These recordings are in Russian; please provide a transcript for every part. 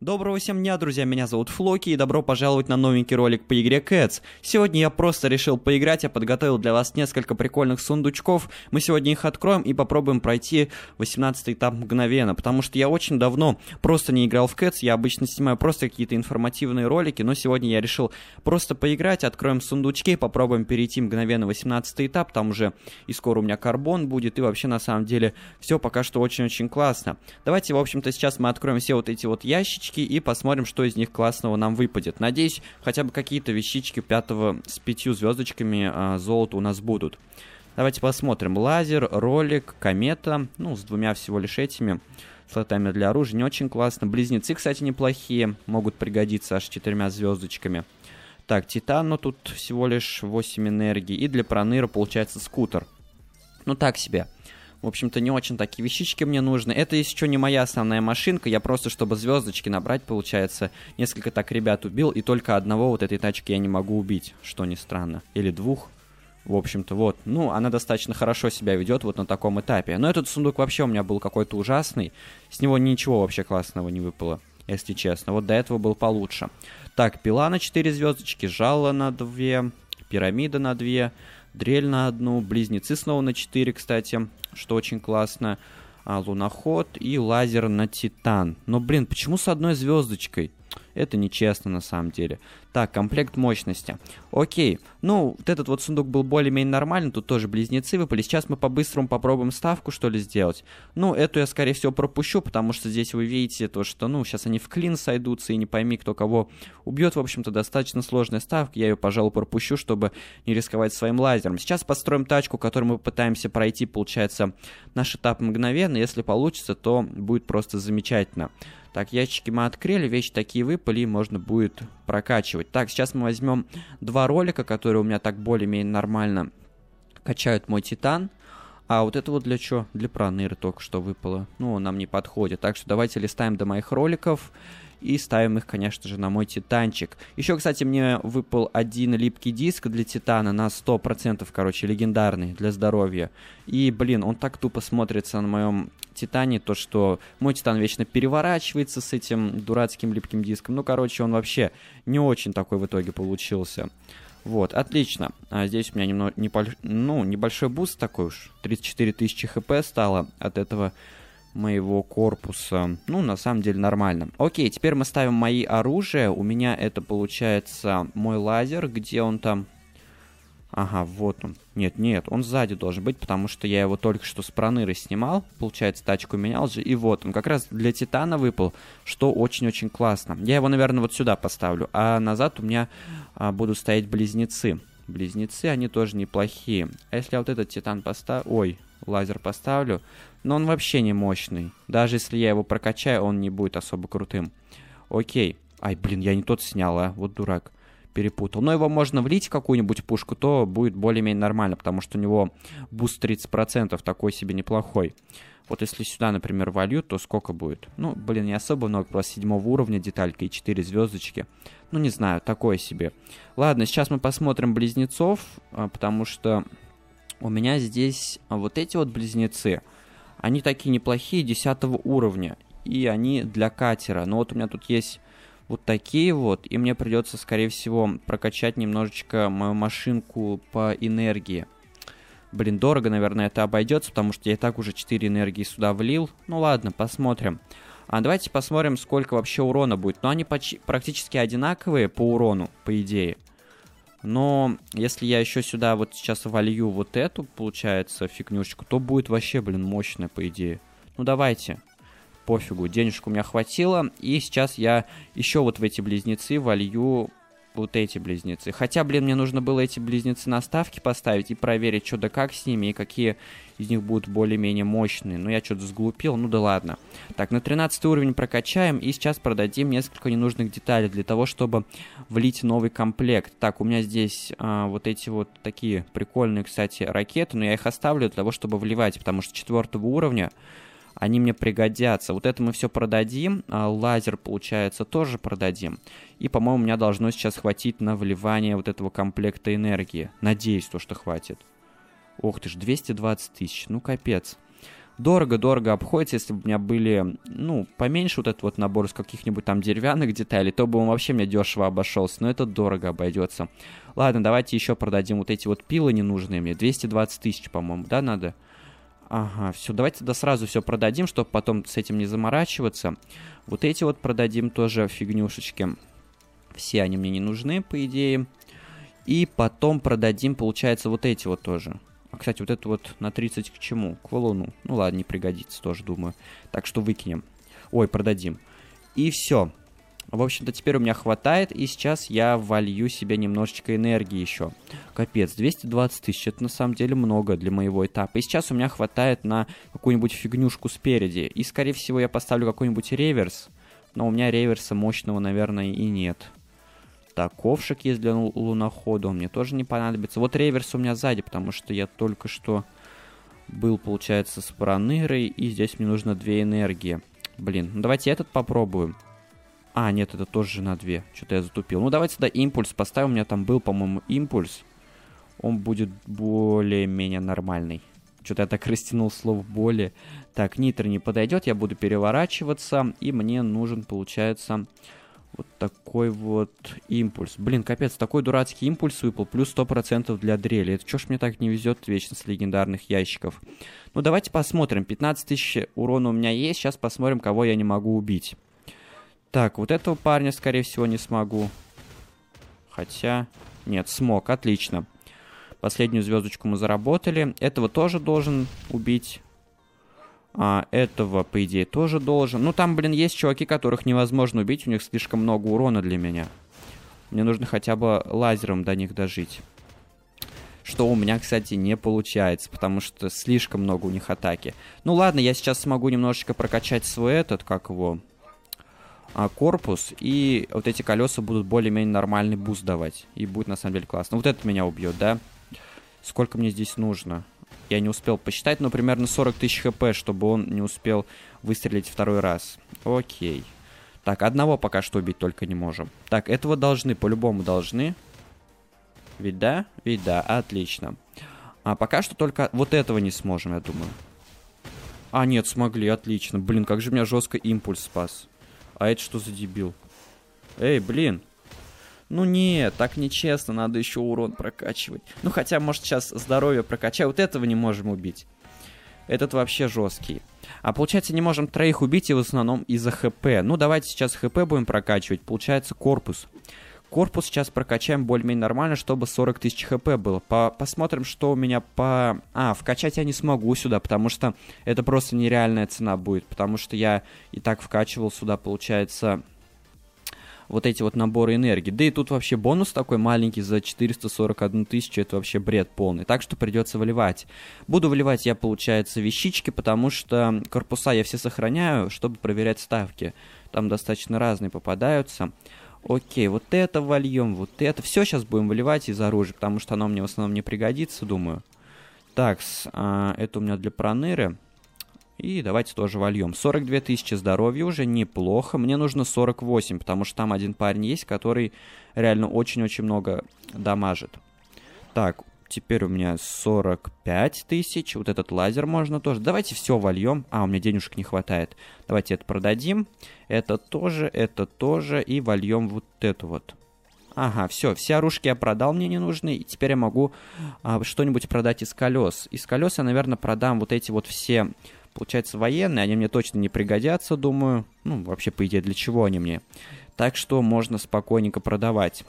Доброго всем дня, друзья, меня зовут Флоки, и добро пожаловать на новенький ролик по игре Cats. Сегодня я просто решил поиграть, я подготовил для вас несколько прикольных сундучков. Мы сегодня их откроем и попробуем пройти 18 этап мгновенно, потому что я очень давно просто не играл в Cats, я обычно снимаю просто какие-то информативные ролики, но сегодня я решил просто поиграть, откроем сундучки, попробуем перейти мгновенно 18 этап, там уже и скоро у меня карбон будет, и вообще на самом деле все пока что очень-очень классно. Давайте, в общем-то, сейчас мы откроем все вот эти вот ящики вещички и посмотрим, что из них классного нам выпадет. Надеюсь, хотя бы какие-то вещички пятого с пятью звездочками а, золота у нас будут. Давайте посмотрим. Лазер, ролик, комета, ну, с двумя всего лишь этими слотами для оружия, не очень классно. Близнецы, кстати, неплохие, могут пригодиться аж четырьмя звездочками. Так, Титан, но ну, тут всего лишь 8 энергии. И для Проныра получается скутер. Ну так себе. В общем-то, не очень такие вещички мне нужны. Это, еще не моя основная машинка. Я просто, чтобы звездочки набрать, получается, несколько так ребят убил, и только одного вот этой тачки я не могу убить, что ни странно. Или двух. В общем-то, вот. Ну, она достаточно хорошо себя ведет вот на таком этапе. Но этот сундук вообще у меня был какой-то ужасный. С него ничего вообще классного не выпало, если честно. Вот до этого был получше. Так, пила на 4 звездочки, жало на 2, пирамида на 2 дрель на одну, близнецы снова на 4, кстати, что очень классно. А, луноход и лазер на Титан. Но, блин, почему с одной звездочкой? Это нечестно на самом деле. Так, комплект мощности. Окей. Ну, вот этот вот сундук был более-менее нормальный. Тут тоже близнецы выпали. Сейчас мы по-быстрому попробуем ставку, что ли, сделать. Ну, эту я, скорее всего, пропущу, потому что здесь вы видите то, что, ну, сейчас они в клин сойдутся, и не пойми, кто кого убьет. В общем-то, достаточно сложная ставка. Я ее, пожалуй, пропущу, чтобы не рисковать своим лазером. Сейчас построим тачку, которую мы пытаемся пройти, получается, наш этап мгновенно. Если получится, то будет просто замечательно. Так, ящики мы открыли, вещи такие выпали, и можно будет прокачивать. Так, сейчас мы возьмем два ролика, которые у меня так более-менее нормально качают мой Титан. А вот это вот для чего? Для проныры только что выпало. Ну, нам не подходит. Так что давайте листаем до моих роликов и ставим их, конечно же, на мой титанчик. Еще, кстати, мне выпал один липкий диск для титана на 100%, короче, легендарный для здоровья. И, блин, он так тупо смотрится на моем Титане, то, что мой Титан вечно переворачивается с этим дурацким липким диском. Ну, короче, он вообще не очень такой в итоге получился. Вот, отлично. А здесь у меня немного, не, ну, небольшой буст такой уж. 34 тысячи хп стало от этого моего корпуса. Ну, на самом деле нормально. Окей, теперь мы ставим мои оружия. У меня это получается мой лазер, где он там... Ага, вот он. Нет, нет, он сзади должен быть, потому что я его только что с проныры снимал. Получается, тачку менял же. И вот он как раз для Титана выпал, что очень-очень классно. Я его, наверное, вот сюда поставлю. А назад у меня а, будут стоять близнецы. Близнецы, они тоже неплохие. А если я вот этот Титан поставлю... Ой, лазер поставлю. Но он вообще не мощный. Даже если я его прокачаю, он не будет особо крутым. Окей. Ай, блин, я не тот снял, а. Вот дурак. Перепутал. Но его можно влить в какую-нибудь пушку, то будет более-менее нормально, потому что у него буст 30% такой себе неплохой. Вот если сюда, например, волью, то сколько будет? Ну, блин, не особо много, просто седьмого уровня деталька и 4 звездочки. Ну, не знаю, такое себе. Ладно, сейчас мы посмотрим близнецов, а, потому что у меня здесь а, вот эти вот близнецы. Они такие неплохие, 10 уровня. И они для катера. Но вот у меня тут есть вот такие вот. И мне придется, скорее всего, прокачать немножечко мою машинку по энергии. Блин, дорого, наверное, это обойдется, потому что я и так уже 4 энергии сюда влил. Ну ладно, посмотрим. А давайте посмотрим, сколько вообще урона будет. Но они почти, практически одинаковые по урону, по идее. Но если я еще сюда вот сейчас волью вот эту, получается, фигнюшечку, то будет вообще, блин, мощно, по идее. Ну давайте. Пофигу, денежку у меня хватило. И сейчас я еще вот в эти близнецы волью вот эти близнецы. Хотя, блин, мне нужно было эти близнецы на ставки поставить и проверить, что да как с ними, и какие из них будут более-менее мощные. Но ну, я что-то сглупил, ну да ладно. Так, на 13 уровень прокачаем, и сейчас продадим несколько ненужных деталей для того, чтобы влить новый комплект. Так, у меня здесь а, вот эти вот такие прикольные, кстати, ракеты, но я их оставлю для того, чтобы вливать, потому что 4 уровня они мне пригодятся. Вот это мы все продадим, а лазер, получается, тоже продадим. И, по-моему, у меня должно сейчас хватить на вливание вот этого комплекта энергии. Надеюсь, то, что хватит. Ох ты ж, 220 тысяч, ну капец. Дорого-дорого обходится, если бы у меня были, ну, поменьше вот этот вот набор с каких-нибудь там деревянных деталей, то бы он вообще мне дешево обошелся, но это дорого обойдется. Ладно, давайте еще продадим вот эти вот пилы ненужные мне, 220 тысяч, по-моему, да, надо? Ага, все, давайте да сразу все продадим, чтобы потом с этим не заморачиваться. Вот эти вот продадим тоже фигнюшечки. Все они мне не нужны, по идее. И потом продадим, получается, вот эти вот тоже. А, кстати, вот это вот на 30 к чему? К валуну. Ну ладно, не пригодится тоже, думаю. Так что выкинем. Ой, продадим. И все. В общем-то, теперь у меня хватает, и сейчас я волью себе немножечко энергии еще. Капец, 220 тысяч, это на самом деле много для моего этапа. И сейчас у меня хватает на какую-нибудь фигнюшку спереди. И, скорее всего, я поставлю какой-нибудь реверс, но у меня реверса мощного, наверное, и нет. Так, ковшик есть для лунохода, он мне тоже не понадобится. Вот реверс у меня сзади, потому что я только что был, получается, с паранырой, и здесь мне нужно две энергии. Блин, ну давайте этот попробуем. А, нет, это тоже на 2. Что-то я затупил. Ну, давайте тогда импульс поставим. У меня там был, по-моему, импульс. Он будет более-менее нормальный. Что-то я так растянул слово более. Так, нитро не подойдет. Я буду переворачиваться. И мне нужен, получается, вот такой вот импульс. Блин, капец, такой дурацкий импульс выпал. Плюс 100% для дрели. Это чё ж мне так не везет вечно с легендарных ящиков? Ну, давайте посмотрим. 15 тысяч урона у меня есть. Сейчас посмотрим, кого я не могу убить. Так, вот этого парня, скорее всего, не смогу. Хотя... Нет, смог, отлично. Последнюю звездочку мы заработали. Этого тоже должен убить. А, этого, по идее, тоже должен. Ну, там, блин, есть чуваки, которых невозможно убить. У них слишком много урона для меня. Мне нужно хотя бы лазером до них дожить. Что у меня, кстати, не получается, потому что слишком много у них атаки. Ну ладно, я сейчас смогу немножечко прокачать свой этот, как его, а, корпус, и вот эти колеса будут более-менее нормальный буст давать. И будет на самом деле классно. Вот это меня убьет, да? Сколько мне здесь нужно? Я не успел посчитать, но примерно 40 тысяч хп, чтобы он не успел выстрелить второй раз. Окей. Так, одного пока что убить только не можем. Так, этого должны, по-любому должны. Ведь да? Ведь да, отлично. А пока что только вот этого не сможем, я думаю. А, нет, смогли, отлично. Блин, как же меня жестко импульс спас. А это что за дебил? Эй, блин. Ну не, так нечестно, надо еще урон прокачивать. Ну хотя, может, сейчас здоровье прокачаю, Вот этого не можем убить. Этот вообще жесткий. А получается, не можем троих убить и в основном из-за хп. Ну давайте сейчас хп будем прокачивать. Получается Корпус. Корпус сейчас прокачаем более-менее нормально, чтобы 40 тысяч хп было. По посмотрим, что у меня по... А, вкачать я не смогу сюда, потому что это просто нереальная цена будет. Потому что я и так вкачивал сюда, получается, вот эти вот наборы энергии. Да и тут вообще бонус такой маленький за 441 тысячу, это вообще бред полный. Так что придется выливать. Буду выливать я, получается, вещички, потому что корпуса я все сохраняю, чтобы проверять ставки. Там достаточно разные попадаются окей, вот это вольем, вот это. Все сейчас будем выливать из оружия, потому что оно мне в основном не пригодится, думаю. Так, а, это у меня для проныры. И давайте тоже вольем. 42 тысячи здоровья уже неплохо. Мне нужно 48, потому что там один парень есть, который реально очень-очень много дамажит. Так, Теперь у меня 45 тысяч. Вот этот лазер можно тоже. Давайте все вольем. А, у меня денежек не хватает. Давайте это продадим. Это тоже, это тоже. И вольем вот эту вот. Ага, все, все оружки я продал, мне не нужны. И теперь я могу а, что-нибудь продать из колес. Из колес я, наверное, продам вот эти вот все, получается, военные. Они мне точно не пригодятся, думаю. Ну, вообще, по идее, для чего они мне? Так что можно спокойненько продавать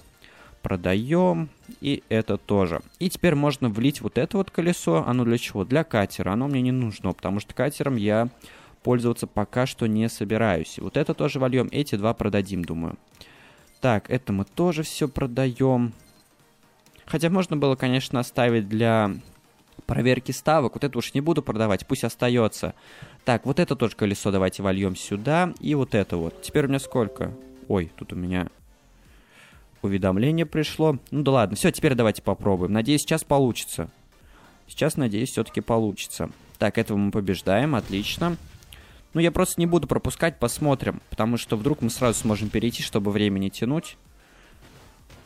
продаем. И это тоже. И теперь можно влить вот это вот колесо. Оно для чего? Для катера. Оно мне не нужно, потому что катером я пользоваться пока что не собираюсь. вот это тоже вольем. Эти два продадим, думаю. Так, это мы тоже все продаем. Хотя можно было, конечно, оставить для проверки ставок. Вот это уж не буду продавать, пусть остается. Так, вот это тоже колесо давайте вольем сюда. И вот это вот. Теперь у меня сколько? Ой, тут у меня Уведомление пришло. Ну да ладно, все, теперь давайте попробуем. Надеюсь, сейчас получится. Сейчас, надеюсь, все-таки получится. Так, этого мы побеждаем, отлично. Ну, я просто не буду пропускать, посмотрим. Потому что вдруг мы сразу сможем перейти, чтобы время не тянуть.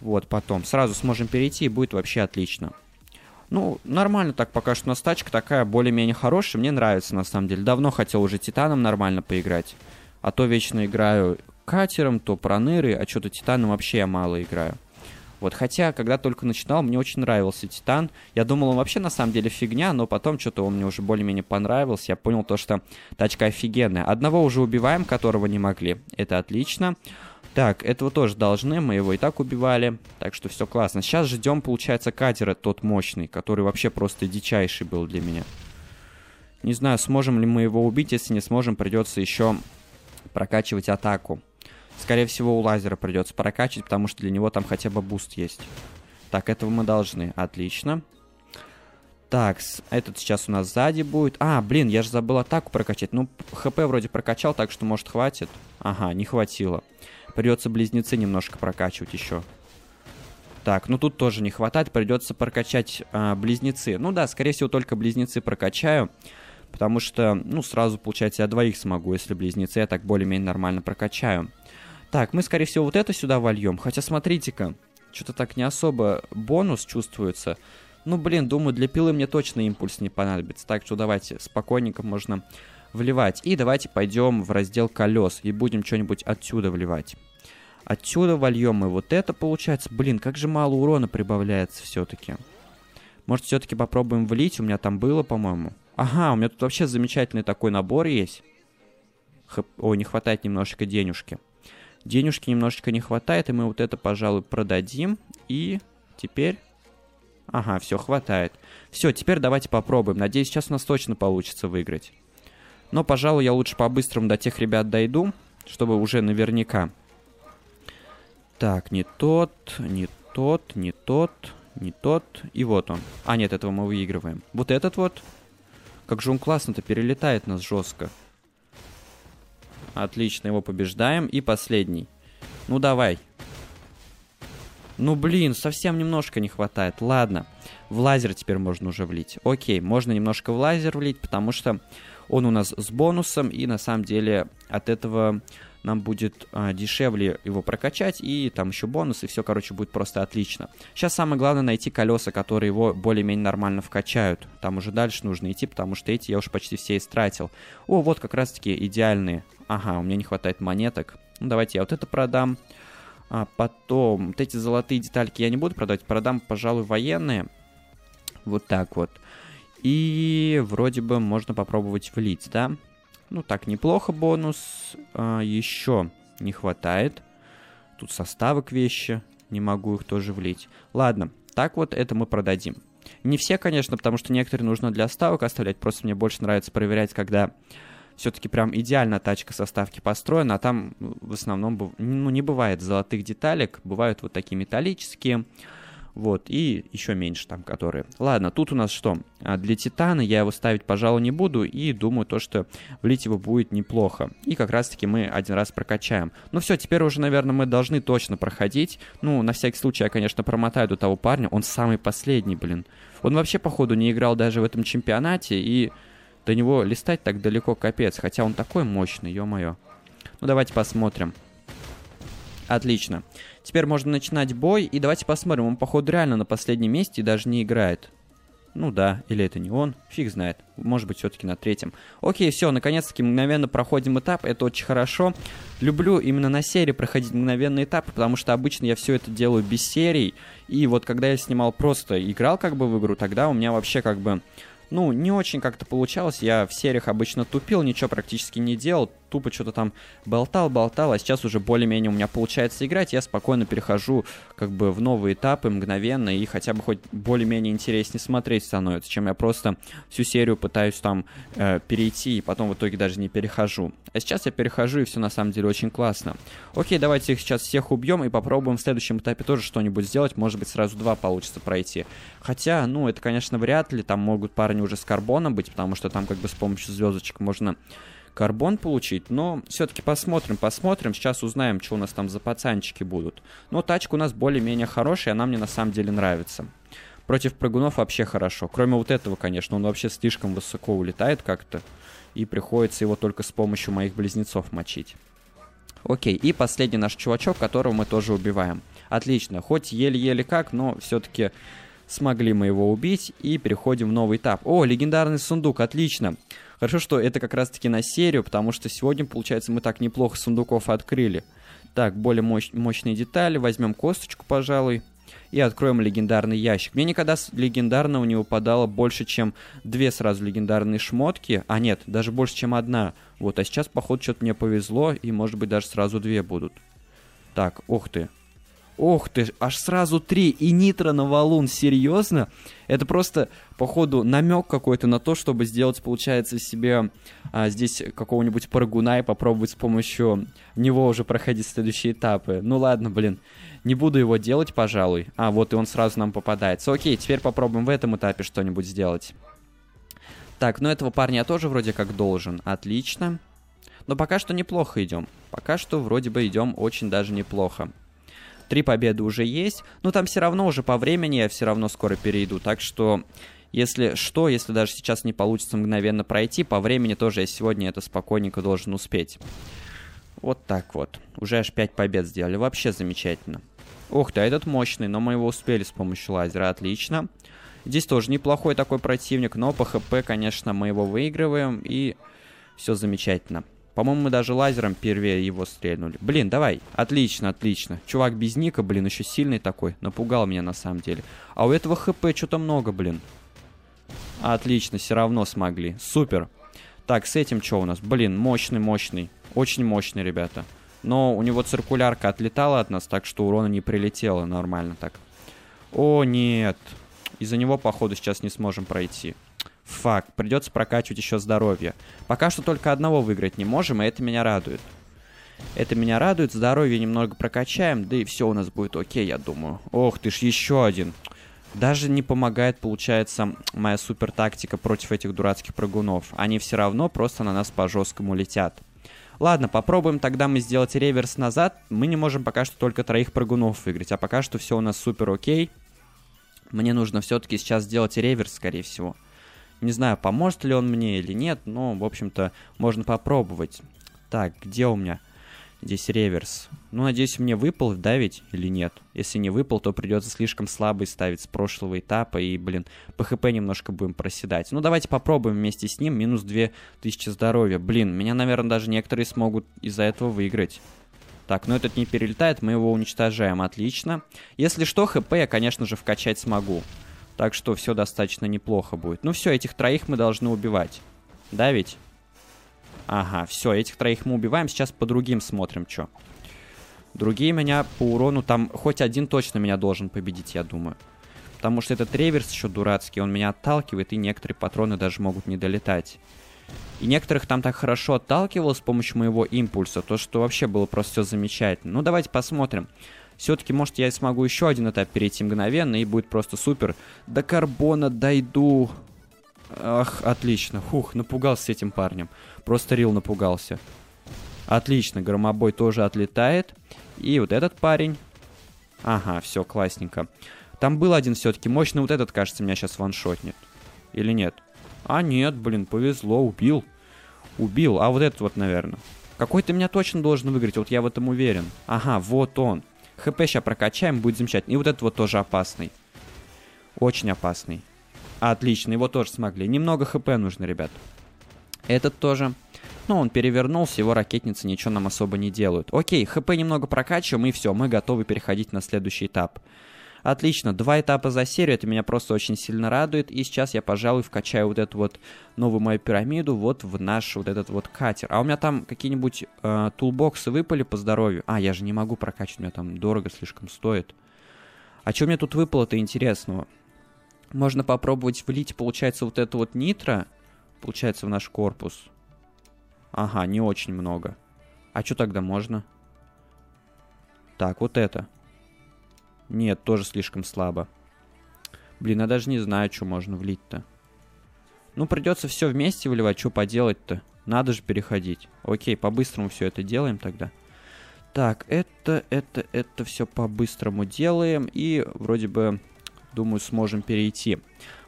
Вот, потом. Сразу сможем перейти, и будет вообще отлично. Ну, нормально так пока что у нас тачка такая более-менее хорошая. Мне нравится, на самом деле. Давно хотел уже Титаном нормально поиграть. А то вечно играю катером, то проныры, а что-то Титаном вообще я мало играю. Вот, хотя, когда только начинал, мне очень нравился Титан. Я думал, он вообще на самом деле фигня, но потом что-то он мне уже более-менее понравился. Я понял то, что тачка офигенная. Одного уже убиваем, которого не могли. Это отлично. Так, этого тоже должны, мы его и так убивали, так что все классно. Сейчас ждем, получается, катера тот мощный, который вообще просто дичайший был для меня. Не знаю, сможем ли мы его убить, если не сможем, придется еще прокачивать атаку. Скорее всего, у лазера придется прокачать, потому что для него там хотя бы буст есть. Так, этого мы должны. Отлично. Так, этот сейчас у нас сзади будет. А, блин, я же забыл атаку прокачать. Ну, хп вроде прокачал, так что, может, хватит? Ага, не хватило. Придется близнецы немножко прокачивать еще. Так, ну тут тоже не хватает, придется прокачать э, близнецы. Ну да, скорее всего, только близнецы прокачаю. Потому что, ну, сразу, получается, я двоих смогу, если близнецы я так более-менее нормально прокачаю. Так, мы, скорее всего, вот это сюда вольем. Хотя, смотрите-ка, что-то так не особо бонус чувствуется. Ну, блин, думаю, для пилы мне точно импульс не понадобится. Так что давайте спокойненько можно вливать. И давайте пойдем в раздел колес и будем что-нибудь отсюда вливать. Отсюда вольем и вот это получается. Блин, как же мало урона прибавляется все-таки. Может, все-таки попробуем влить? У меня там было, по-моему. Ага, у меня тут вообще замечательный такой набор есть. Хп... Ой, не хватает немножечко денежки денежки немножечко не хватает, и мы вот это, пожалуй, продадим. И теперь... Ага, все, хватает. Все, теперь давайте попробуем. Надеюсь, сейчас у нас точно получится выиграть. Но, пожалуй, я лучше по-быстрому до тех ребят дойду, чтобы уже наверняка. Так, не тот, не тот, не тот, не тот. И вот он. А, нет, этого мы выигрываем. Вот этот вот. Как же он классно-то перелетает нас жестко. Отлично, его побеждаем. И последний. Ну, давай. Ну, блин, совсем немножко не хватает. Ладно, в лазер теперь можно уже влить. Окей, можно немножко в лазер влить, потому что он у нас с бонусом, и на самом деле от этого нам будет э, дешевле его прокачать, и там еще бонус, и все, короче, будет просто отлично. Сейчас самое главное найти колеса, которые его более-менее нормально вкачают. Там уже дальше нужно идти, потому что эти я уже почти все истратил. О, вот как раз-таки идеальные. Ага, у меня не хватает монеток. Ну, давайте я вот это продам. А потом, вот эти золотые детальки я не буду продавать, продам, пожалуй, военные. Вот так вот. И вроде бы можно попробовать влить, да? Ну, так, неплохо бонус. А, еще не хватает. Тут составок вещи. Не могу их тоже влить. Ладно, так вот это мы продадим. Не все, конечно, потому что некоторые нужно для ставок оставлять. Просто мне больше нравится проверять, когда все-таки прям идеально тачка со ставки построена, а там в основном ну, не бывает золотых деталек, бывают вот такие металлические, вот, и еще меньше там, которые. Ладно, тут у нас что? А, для Титана я его ставить, пожалуй, не буду, и думаю то, что влить его будет неплохо. И как раз-таки мы один раз прокачаем. Ну все, теперь уже, наверное, мы должны точно проходить. Ну, на всякий случай я, конечно, промотаю до того парня. Он самый последний, блин. Он вообще, походу, не играл даже в этом чемпионате, и до него листать так далеко капец. Хотя он такой мощный, ё-моё. Ну, давайте посмотрим. Отлично. Теперь можно начинать бой, и давайте посмотрим. Он, походу, реально на последнем месте и даже не играет. Ну да, или это не он, фиг знает. Может быть, все-таки на третьем. Окей, все, наконец-таки мгновенно проходим этап, это очень хорошо. Люблю именно на серии проходить мгновенные этапы, потому что обычно я все это делаю без серий. И вот когда я снимал просто, играл как бы в игру, тогда у меня вообще как бы... Ну, не очень как-то получалось, я в сериях обычно тупил, ничего практически не делал, тупо что-то там болтал, болтал, а сейчас уже более-менее у меня получается играть, я спокойно перехожу как бы в новые этапы мгновенно, и хотя бы хоть более-менее интереснее смотреть становится, чем я просто всю серию пытаюсь там э, перейти, и потом в итоге даже не перехожу. А сейчас я перехожу, и все на самом деле очень классно. Окей, давайте их сейчас всех убьем и попробуем в следующем этапе тоже что-нибудь сделать, может быть сразу два получится пройти. Хотя, ну, это, конечно, вряд ли, там могут парни уже с карбоном быть, потому что там как бы с помощью звездочек можно карбон получить, но все-таки посмотрим, посмотрим, сейчас узнаем, что у нас там за пацанчики будут. Но тачка у нас более-менее хорошая, она мне на самом деле нравится. Против прыгунов вообще хорошо, кроме вот этого, конечно, он вообще слишком высоко улетает как-то, и приходится его только с помощью моих близнецов мочить. Окей, и последний наш чувачок, которого мы тоже убиваем. Отлично, хоть еле-еле как, но все-таки смогли мы его убить и переходим в новый этап. О, легендарный сундук, отлично. Хорошо, что это как раз-таки на серию, потому что сегодня, получается, мы так неплохо сундуков открыли. Так, более мощ мощные детали. Возьмем косточку, пожалуй. И откроем легендарный ящик. Мне никогда с легендарного не выпадало больше, чем две сразу легендарные шмотки. А нет, даже больше, чем одна. Вот, а сейчас, походу, что-то мне повезло. И, может быть, даже сразу две будут. Так, ух ты. Ох ты, аж сразу три. И Нитро на валун, серьезно? Это просто, походу, намек какой-то на то, чтобы сделать, получается, себе а, здесь какого-нибудь паргуна и попробовать с помощью него уже проходить следующие этапы. Ну ладно, блин, не буду его делать, пожалуй. А, вот и он сразу нам попадается. Окей, теперь попробуем в этом этапе что-нибудь сделать. Так, ну этого парня я тоже вроде как должен. Отлично. Но пока что неплохо идем. Пока что вроде бы идем очень даже неплохо. Три победы уже есть, но там все равно уже по времени я а все равно скоро перейду. Так что, если что, если даже сейчас не получится мгновенно пройти, по времени тоже я сегодня это спокойненько должен успеть. Вот так вот. Уже аж 5 побед сделали. Вообще замечательно. Ух ты, а этот мощный, но мы его успели с помощью лазера. Отлично. Здесь тоже неплохой такой противник, но по хп, конечно, мы его выигрываем, и все замечательно. По-моему, мы даже лазером первее его стрельнули. Блин, давай. Отлично, отлично. Чувак без ника, блин, еще сильный такой. Напугал меня на самом деле. А у этого хп что-то много, блин. Отлично, все равно смогли. Супер. Так, с этим что у нас? Блин, мощный, мощный. Очень мощный, ребята. Но у него циркулярка отлетала от нас, так что урона не прилетело нормально так. О, нет. Из-за него, походу, сейчас не сможем пройти. Фак, придется прокачивать еще здоровье. Пока что только одного выиграть не можем, и это меня радует. Это меня радует, здоровье немного прокачаем, да и все у нас будет окей, я думаю. Ох ты ж, еще один. Даже не помогает, получается, моя супер тактика против этих дурацких прыгунов. Они все равно просто на нас по-жесткому летят. Ладно, попробуем тогда мы сделать реверс назад. Мы не можем пока что только троих прыгунов выиграть, а пока что все у нас супер окей. Мне нужно все-таки сейчас сделать реверс, скорее всего. Не знаю, поможет ли он мне или нет, но, в общем-то, можно попробовать. Так, где у меня здесь реверс? Ну, надеюсь, мне выпал давить или нет. Если не выпал, то придется слишком слабый ставить с прошлого этапа, и, блин, по хп немножко будем проседать. Ну, давайте попробуем вместе с ним, минус 2000 здоровья. Блин, меня, наверное, даже некоторые смогут из-за этого выиграть. Так, но ну этот не перелетает, мы его уничтожаем, отлично. Если что, хп я, конечно же, вкачать смогу. Так что все достаточно неплохо будет. Ну все, этих троих мы должны убивать. Да ведь? Ага, все, этих троих мы убиваем. Сейчас по другим смотрим, что. Другие меня по урону там... Хоть один точно меня должен победить, я думаю. Потому что этот реверс еще дурацкий, он меня отталкивает, и некоторые патроны даже могут не долетать. И некоторых там так хорошо отталкивало с помощью моего импульса, то что вообще было просто все замечательно. Ну давайте посмотрим. Все-таки, может, я смогу еще один этап перейти мгновенно, и будет просто супер. До карбона дойду. Ах, отлично. Фух, напугался с этим парнем. Просто Рил напугался. Отлично, громобой тоже отлетает. И вот этот парень. Ага, все, классненько. Там был один все-таки мощный, вот этот, кажется, меня сейчас ваншотнет. Или нет? А нет, блин, повезло, убил. Убил, а вот этот вот, наверное. Какой-то меня точно должен выиграть, вот я в этом уверен. Ага, вот он. ХП сейчас прокачаем, будет замечательно. И вот этот вот тоже опасный. Очень опасный. Отлично, его тоже смогли. Немного ХП нужно, ребят. Этот тоже. Ну, он перевернулся, его ракетницы ничего нам особо не делают. Окей, ХП немного прокачиваем, и все, мы готовы переходить на следующий этап. Отлично, два этапа за серию, это меня просто очень сильно радует. И сейчас я, пожалуй, вкачаю вот эту вот новую мою пирамиду вот в наш вот этот вот катер. А у меня там какие-нибудь э, тулбоксы выпали по здоровью? А, я же не могу прокачивать, у меня там дорого слишком стоит. А что мне тут выпало-то интересного? Можно попробовать влить, получается, вот это вот нитро, получается, в наш корпус. Ага, не очень много. А что тогда можно? Так, вот это. Нет, тоже слишком слабо. Блин, я даже не знаю, что можно влить-то. Ну, придется все вместе выливать, что поделать-то? Надо же переходить. Окей, по-быстрому все это делаем тогда. Так, это, это, это все по-быстрому делаем. И вроде бы, думаю, сможем перейти.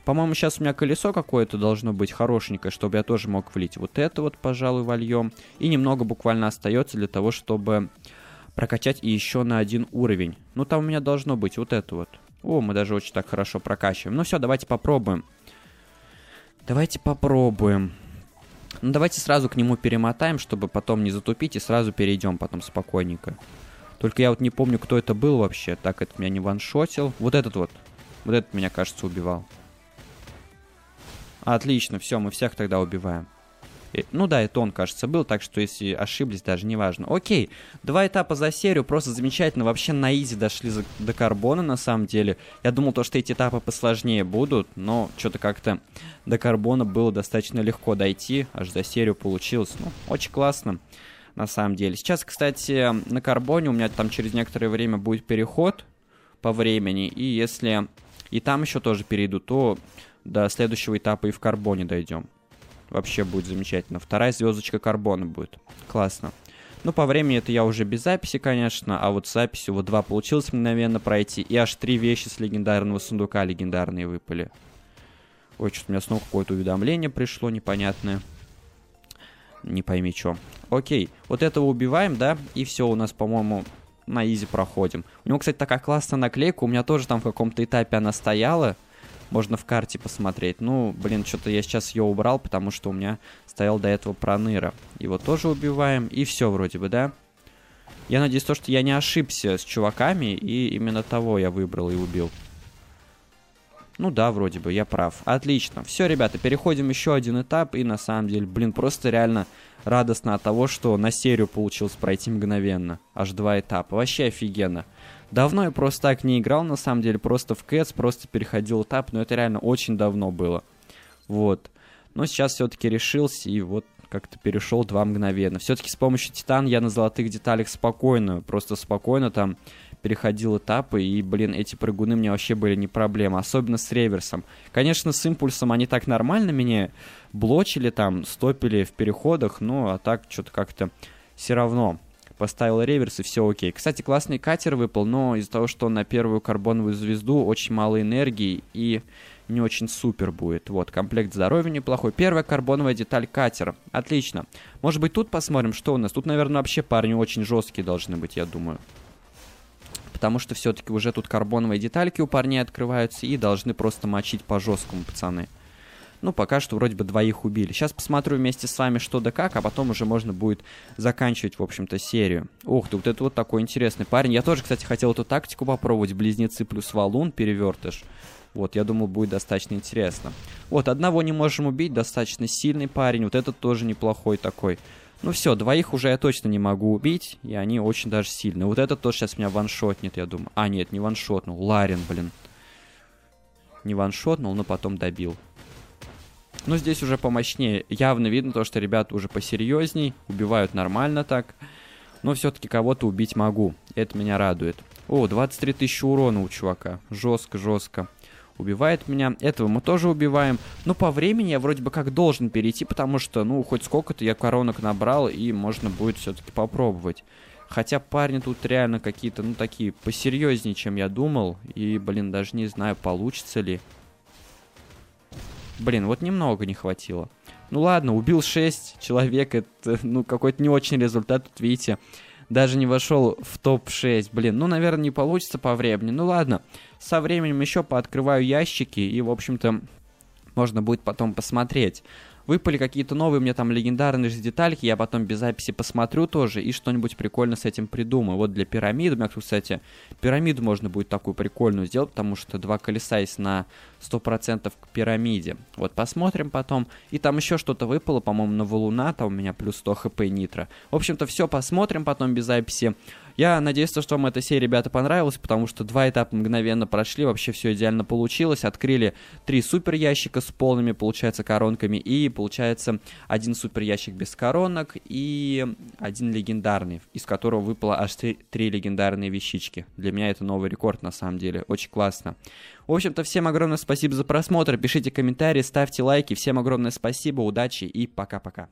По-моему, сейчас у меня колесо какое-то должно быть хорошенькое, чтобы я тоже мог влить. Вот это вот, пожалуй, вольем. И немного буквально остается для того, чтобы прокачать и еще на один уровень. Ну, там у меня должно быть вот это вот. О, мы даже очень так хорошо прокачиваем. Ну все, давайте попробуем. Давайте попробуем. Ну, давайте сразу к нему перемотаем, чтобы потом не затупить, и сразу перейдем потом спокойненько. Только я вот не помню, кто это был вообще. Так, этот меня не ваншотил. Вот этот вот. Вот этот меня, кажется, убивал. Отлично, все, мы всех тогда убиваем. Э, ну да, это он, кажется, был, так что если ошиблись, даже не важно. Окей, два этапа за серию, просто замечательно. Вообще на изи дошли за, до карбона, на самом деле. Я думал, то, что эти этапы посложнее будут, но что-то как-то до карбона было достаточно легко дойти. Аж за серию получилось. Ну, очень классно на самом деле. Сейчас, кстати, на карбоне у меня там через некоторое время будет переход по времени, и если и там еще тоже перейду, то до следующего этапа и в карбоне дойдем. Вообще будет замечательно. Вторая звездочка карбона будет. Классно. Ну, по времени это я уже без записи, конечно, а вот с записью вот два получилось мгновенно пройти, и аж три вещи с легендарного сундука легендарные выпали. Ой, что-то у меня снова какое-то уведомление пришло непонятное. Не пойми что. Окей, вот этого убиваем, да, и все, у нас, по-моему, на изи проходим. У него, кстати, такая классная наклейка, у меня тоже там в каком-то этапе она стояла, можно в карте посмотреть. Ну, блин, что-то я сейчас ее убрал, потому что у меня стоял до этого Проныра. Его тоже убиваем, и все вроде бы, да? Я надеюсь, то, что я не ошибся с чуваками, и именно того я выбрал и убил. Ну да, вроде бы, я прав. Отлично. Все, ребята, переходим еще один этап, и на самом деле, блин, просто реально радостно от того, что на серию получилось пройти мгновенно. Аж два этапа. Вообще офигенно. Давно я просто так не играл, на самом деле, просто в Cats, просто переходил этап, но это реально очень давно было. Вот. Но сейчас все-таки решился, и вот как-то перешел два мгновенно. Все-таки с помощью Титан я на золотых деталях спокойно, просто спокойно там переходил этапы, и, блин, эти прыгуны мне вообще были не проблема, особенно с реверсом. Конечно, с импульсом они так нормально меня блочили там, стопили в переходах, ну, а так что-то как-то все равно поставил реверс, и все окей. Кстати, классный катер выпал, но из-за того, что на первую карбоновую звезду очень мало энергии и не очень супер будет. Вот, комплект здоровья неплохой. Первая карбоновая деталь катера. Отлично. Может быть, тут посмотрим, что у нас. Тут, наверное, вообще парни очень жесткие должны быть, я думаю. Потому что все-таки уже тут карбоновые детальки у парней открываются и должны просто мочить по жесткому, пацаны. Ну, пока что вроде бы двоих убили. Сейчас посмотрю вместе с вами, что да как, а потом уже можно будет заканчивать, в общем-то, серию. Ух ты, вот это вот такой интересный парень. Я тоже, кстати, хотел эту тактику попробовать. Близнецы плюс валун, перевертыш. Вот, я думаю, будет достаточно интересно. Вот, одного не можем убить, достаточно сильный парень. Вот этот тоже неплохой такой. Ну все, двоих уже я точно не могу убить, и они очень даже сильные. Вот этот тоже сейчас меня ваншотнет, я думаю. А, нет, не ваншотнул. Ларин, блин. Не ваншотнул, но потом добил. Но здесь уже помощнее. Явно видно то, что ребята уже посерьезней, убивают нормально так. Но все-таки кого-то убить могу. Это меня радует. О, 23 тысячи урона у чувака. Жестко, жестко. Убивает меня. Этого мы тоже убиваем. Но по времени я вроде бы как должен перейти, потому что, ну, хоть сколько-то я коронок набрал, и можно будет все-таки попробовать. Хотя парни тут реально какие-то, ну, такие посерьезнее, чем я думал. И, блин, даже не знаю, получится ли. Блин, вот немного не хватило. Ну ладно, убил 6 человек, это ну какой-то не очень результат, тут видите, даже не вошел в топ-6. Блин, ну, наверное, не получится по времени. Ну ладно, со временем еще пооткрываю ящики и, в общем-то, можно будет потом посмотреть. Выпали какие-то новые мне там легендарные же детальки, я потом без записи посмотрю тоже и что-нибудь прикольно с этим придумаю. Вот для пирамид, у меня, кстати, пирамиду можно будет такую прикольную сделать, потому что два колеса есть на 100% к пирамиде. Вот посмотрим потом. И там еще что-то выпало, по-моему, на валуна, там у меня плюс 100 хп нитро. В общем-то, все посмотрим потом без записи. Я надеюсь, что вам эта серия, ребята, понравилась, потому что два этапа мгновенно прошли, вообще все идеально получилось. Открыли три супер ящика с полными, получается, коронками, и получается один супер ящик без коронок и один легендарный, из которого выпало аж три, три легендарные вещички. Для меня это новый рекорд, на самом деле. Очень классно. В общем-то, всем огромное спасибо за просмотр. Пишите комментарии, ставьте лайки. Всем огромное спасибо, удачи и пока-пока.